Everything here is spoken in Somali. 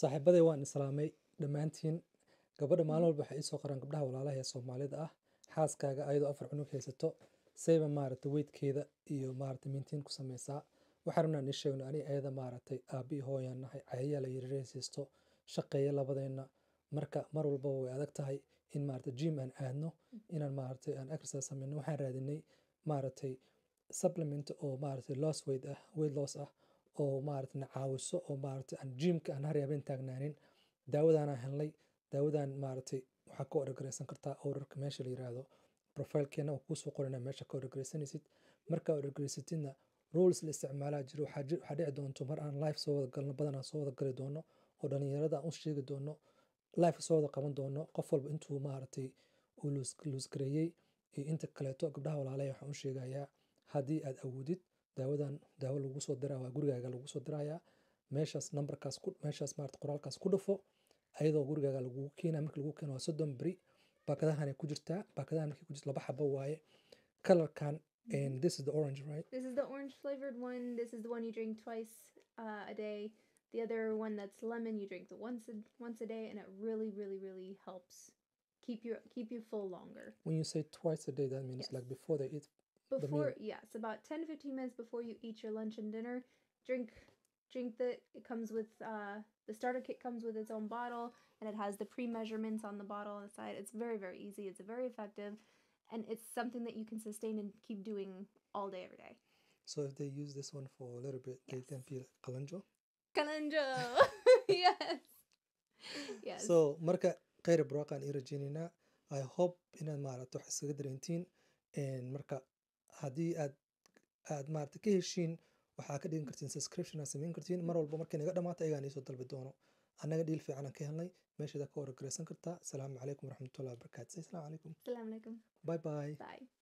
saaxiibaday waan islaamay dhammaantiin gabadha maalin walba waxay iisoo qaraan gabdhaha walaalaha ee soomaalida ah xaaskaaga ayadoo afar cunug haysato sayba maaragtay weydkeeda iyo maaragtay miintiin ku samaysaa waxaan rabnaa nii sheegno ani ayada maaragtay aabbi i cayayaa la yariraysiisto shaqeeya labadeenna marka mar walbaba way adag tahay in maaragtay jim aan aadno inaan maaragtay aan exercise samayno waxaan raadinay maaragtay supplement oo maaragtay loss weight ah weight loss ah oo maarata na caawiso oo maarata aan jiimka aan har habeen taagnaanin daawadaan helnay daawadaan maaratay waxaa ka orgareysan kartaa orarka meesha la yiraahdo profilkeena oo kuusoo qorana meesha ka orgareysanaysid markaa orgareysatidna rules la isticmaalaa jiro waxaa dhici doonto mar aan life soo wadagalno badanaa soo wadagali doono oo dhalinyarada aan u sheegi doono life soo wada qaban doono qof walba intuu maaragtay uu luusgareeyey iyo inta kaleeto gabdhaha walaalaya waxaan u sheegayaa haddii aad awoodid daawadan daawo lagu soo waa gurigaaga lagu soo dirayaa meeshaas meeshaas qoraalkaas ku dhufo ayadoo gurigaaga lagugu marka lagu waa soddon ku jirtaa baakadahan markay ku jirta laba xabo waaye kalarkan and this is the orange right this is the orange flavored one this is the one you drink twice uh, a day the other one that's lemon you drink the once a, once a day and it really really really helps keep you keep you full longer when you say twice a day that means yes. like before they eat before yes about 10 15 minutes before you eat your lunch and dinner drink drink that it comes with uh, the starter kit comes with its own bottle and it has the pre-measurements on the bottle on the side it's very very easy it's very effective and it's something that you can sustain and keep doing all day every day so if they use this one for a little bit yes. they can feel kalanjo kalanjo yes yes so marka qayr braaqan ira i hope inaan maarato xisga dareentiin marka haddii aad aad maarata ka heshiin waxaa ka dhigan kartiin subscription aad samayn kartiin mar walba markay naga dhamaato ayagaa niisoo dalbi doono annaga dhiil fiicanaan ka helnay meeshaada ka wargaraysan kartaa asalaamu calaykum waraxmatullahi wabarakaatu isalaamu calaykum bye bye